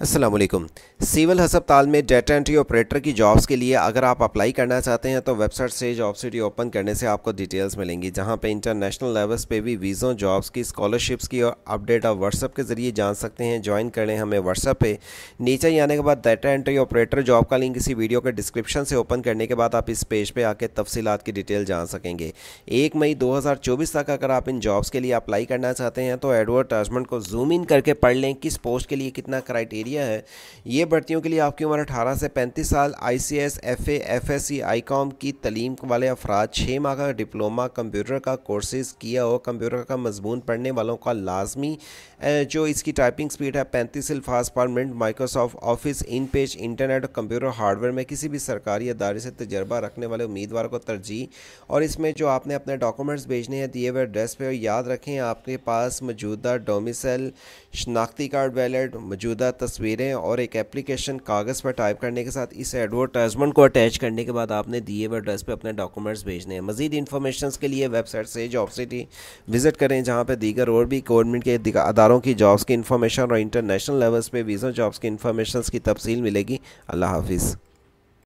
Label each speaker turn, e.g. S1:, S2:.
S1: Aslam civil हस्पताल में data entry operator की जॉब्स के लिए अगर आप अप्लाई करना चाहते हैं तो वेबसाइट से जॉब सिटी ओपन करने से आपको डिटेल्स मिलेंगी जहां पे इंटरनेशनल लेवल्स पे भी वीज़ों जॉब्स की स्कॉलरशिप्स की और अपडेट आप व्हाट्सअप के ज़रिए जान सकते हैं ज्वाइन करें हमें व्हाट्सअप पे नीचे ही आने के बाद डाटा एंट्री ऑपरेटर जॉब का लिंक इसी वीडियो के डिस्क्रिप्शन से ओपन करने के बाद आप इस पेज पर पे आके तफसीत की डिटेल जान सकेंगे एक मई दो तक अगर आप इन जॉब्स के लिए अप्लाई करना चाहते हैं तो एडवर्टाइजमेंट को जूम इन करके पढ़ लें किस पोस्ट के लिए कितना क्राइटेरिया क्राइटेरिया है ये भर्तियों के लिए आपकी उम्र अठारह से पैंतीस साल I C S F A F S C I com की तलीम वाले अफराद छः माह का डिप्लोमा कंप्यूटर का कोर्सेज़ किया हो कंप्यूटर का मजमून पढ़ने वालों का लाजमी जो इसकी टाइपिंग स्पीड है पैंतीस अल्फाज पर minute Microsoft Office InPage internet और कंप्यूटर हार्डवेयर में किसी भी सरकारी अदारे से तजर्बा रखने वाले उम्मीदवार को तरजीह और इसमें जो आपने अपने डॉक्यूमेंट्स भेजने हैं दिए हुए एड्रेस पर याद रखें आपके पास मौजूदा डोमिसल शनाख्ती कार्ड वैलेट मौजूदा तस्वीरें और एक एप्लीकेशन कागज़ पर टाइप करने के साथ इस एडवर्टाइजमेंट को अटैच करने के बाद आपने दिए हुए एड्रेस पर अपने डॉक्यूमेंट्स भेजने हैं मजीद इन्फॉर्मेशन के लिए वेबसाइट से जॉब सिटी विजिट करें जहाँ पर दीगर और भी गवर्नमेंट के अदारों की जॉब्स की इन्फॉर्मेशन और इंटरनेशनल लेवल्स पर वीज़ा जॉब्स की इन्फॉर्मेशन की तफसील मिलेगी अल्लाह हाफिज़